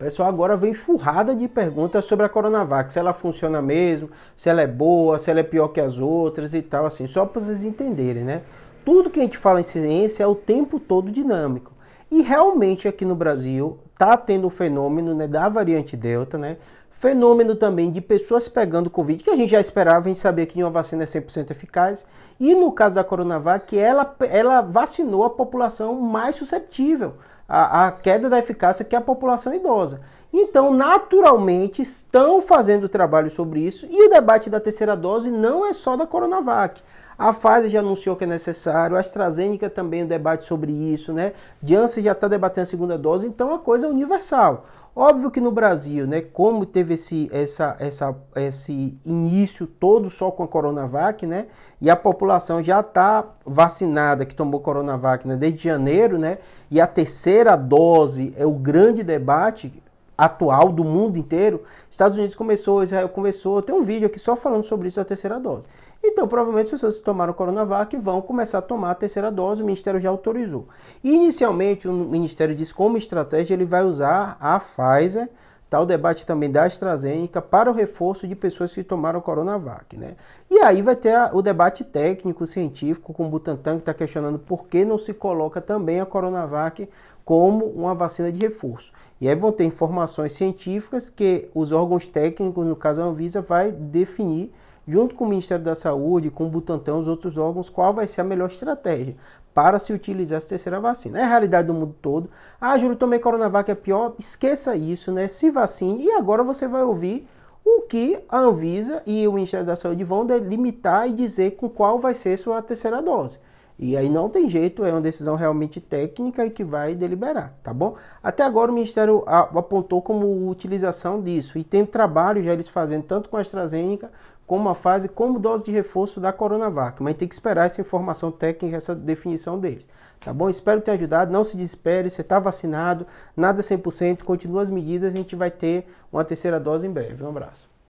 pessoal agora vem churrada de perguntas sobre a Coronavac, se ela funciona mesmo, se ela é boa, se ela é pior que as outras e tal, assim, só para vocês entenderem, né? Tudo que a gente fala em ciência é o tempo todo dinâmico. E realmente aqui no Brasil tá tendo um fenômeno né, da variante Delta, né? Fenômeno também de pessoas pegando Covid, que a gente já esperava, a gente sabia que uma vacina é 100% eficaz. E no caso da Coronavac, ela, ela vacinou a população mais susceptível a, a queda da eficácia que a população idosa. Então, naturalmente, estão fazendo trabalho sobre isso e o debate da terceira dose não é só da Coronavac. A Pfizer já anunciou que é necessário, a AstraZeneca também um debate sobre isso, né? Janssen já está debatendo a segunda dose, então a coisa é universal. Óbvio que no Brasil, né, como teve esse, essa, essa, esse início todo só com a Coronavac, né, e a população já está vacinada que tomou Coronavac né, desde janeiro, né, e a terceira terceira dose é o grande debate atual do mundo inteiro. Estados Unidos começou, Israel começou. Tem um vídeo aqui só falando sobre isso, a terceira dose. Então, provavelmente as pessoas que tomaram Coronavac vão começar a tomar a terceira dose, o Ministério já autorizou. E, inicialmente, o Ministério diz como estratégia ele vai usar a Pfizer Tal tá debate também da AstraZeneca para o reforço de pessoas que tomaram Coronavac, né? E aí vai ter a, o debate técnico, científico, com o Butantan, que está questionando por que não se coloca também a Coronavac como uma vacina de reforço. E aí vão ter informações científicas que os órgãos técnicos, no caso a Anvisa, vai definir junto com o Ministério da Saúde, com o Butantan, os outros órgãos, qual vai ser a melhor estratégia para se utilizar essa terceira vacina. É a realidade do mundo todo. Ah, Júlio, tomei Coronavac, é pior. Esqueça isso, né? Se vacine. E agora você vai ouvir o que a Anvisa e o Ministério da Saúde vão delimitar e dizer com qual vai ser sua terceira dose. E aí não tem jeito, é uma decisão realmente técnica e que vai deliberar, tá bom? Até agora o Ministério apontou como utilização disso e tem trabalho já eles fazendo tanto com a AstraZeneca como a fase como dose de reforço da Coronavac, mas tem que esperar essa informação técnica, essa definição deles, tá bom? Espero ter ajudado, não se desespere, você está vacinado, nada 100%, continua as medidas, a gente vai ter uma terceira dose em breve. Um abraço.